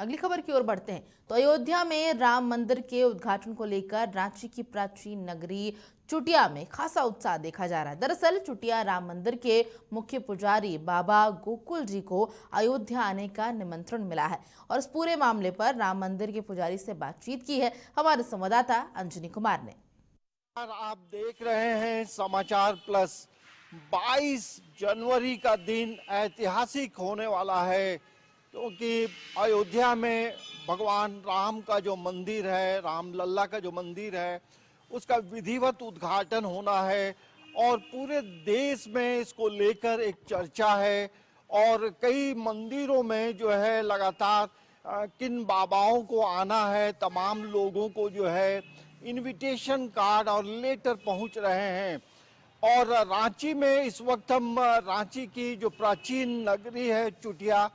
अगली खबर की ओर बढ़ते हैं तो अयोध्या में राम मंदिर के उद्घाटन को लेकर रांची की प्राचीन नगरी चुटिया में खासा उत्साह देखा जा रहा है दरअसल चुटिया राम मंदिर के मुख्य पुजारी बाबा गोकुल जी को अयोध्या आने का निमंत्रण मिला है और इस पूरे मामले पर राम मंदिर के पुजारी से बातचीत की है हमारे संवाददाता अंजनी कुमार ने आप देख रहे हैं समाचार प्लस बाईस जनवरी का दिन ऐतिहासिक होने वाला है क्योंकि अयोध्या में भगवान राम का जो मंदिर है राम लल्ला का जो मंदिर है उसका विधिवत उद्घाटन होना है और पूरे देश में इसको लेकर एक चर्चा है और कई मंदिरों में जो है लगातार किन बाबाओं को आना है तमाम लोगों को जो है इनविटेशन कार्ड और लेटर पहुंच रहे हैं और रांची में इस वक्त हम रांची की जो प्राचीन नगरी है चुटिया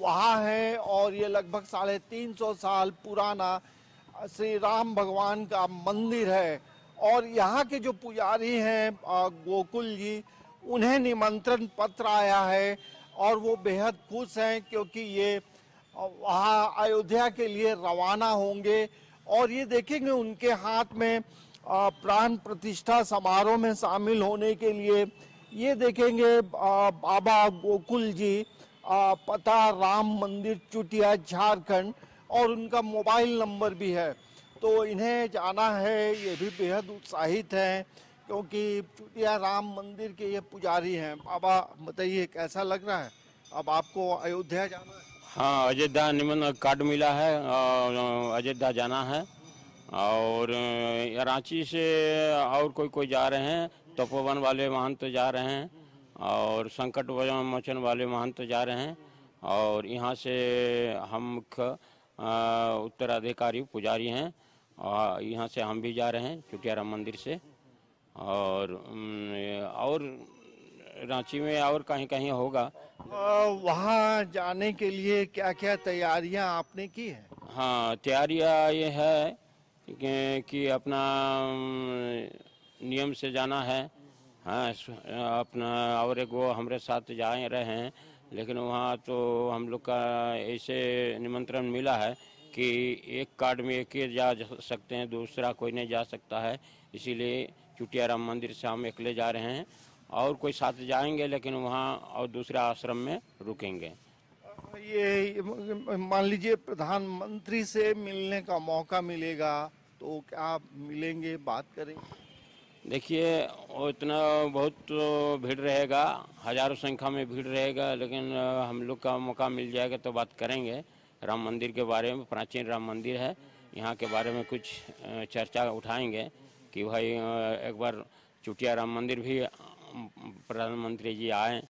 वहाँ है और ये लगभग साढ़े तीन सौ साल पुराना श्री राम भगवान का मंदिर है और यहाँ के जो पुजारी हैं गोकुल जी उन्हें निमंत्रण पत्र आया है और वो बेहद खुश हैं क्योंकि ये वहाँ अयोध्या के लिए रवाना होंगे और ये देखेंगे उनके हाथ में प्राण प्रतिष्ठा समारोह में शामिल होने के लिए ये देखेंगे बाबा गोकुल जी पता राम मंदिर चुटिया झारखंड और उनका मोबाइल नंबर भी है तो इन्हें जाना है ये भी बेहद उत्साहित हैं क्योंकि चुटिया राम मंदिर के ये पुजारी हैं बाबा बताइए कैसा लग रहा है अब आपको अयोध्या जाना है हाँ अयोध्या निमन कार्ड मिला है और अयोध्या जाना है और रांची से और कोई कोई जा रहे हैं तपोवन वाले वाहन तो जा रहे हैं और संकट मोचन वाले महंत जा रहे हैं और यहाँ से हम मुख्य उत्तराधिकारी पुजारी हैं और यहाँ से हम भी जा रहे हैं चुटियाराम मंदिर से और और रांची में और कहीं कहीं होगा वहाँ जाने के लिए क्या क्या तैयारियाँ आपने की है हाँ तैयारियाँ ये है कि अपना नियम से जाना है हाँ अपना और एक वो हमारे साथ जा रहे हैं लेकिन वहाँ तो हम लोग का ऐसे निमंत्रण मिला है कि एक कार्ड में एक ही जा सकते हैं दूसरा कोई नहीं जा सकता है इसीलिए चुटिया राम मंदिर से हम अकेले जा रहे हैं और कोई साथ जाएंगे लेकिन वहाँ और दूसरे आश्रम में रुकेंगे ये मान लीजिए प्रधानमंत्री से मिलने का मौका मिलेगा तो क्या मिलेंगे बात करेंगे देखिए इतना बहुत भीड़ रहेगा हजारों संख्या में भीड़ रहेगा लेकिन हम लोग का मौका मिल जाएगा तो बात करेंगे राम मंदिर के बारे में प्राचीन राम मंदिर है यहाँ के बारे में कुछ चर्चा उठाएंगे कि भाई एक बार चुटिया राम मंदिर भी प्रधानमंत्री जी आए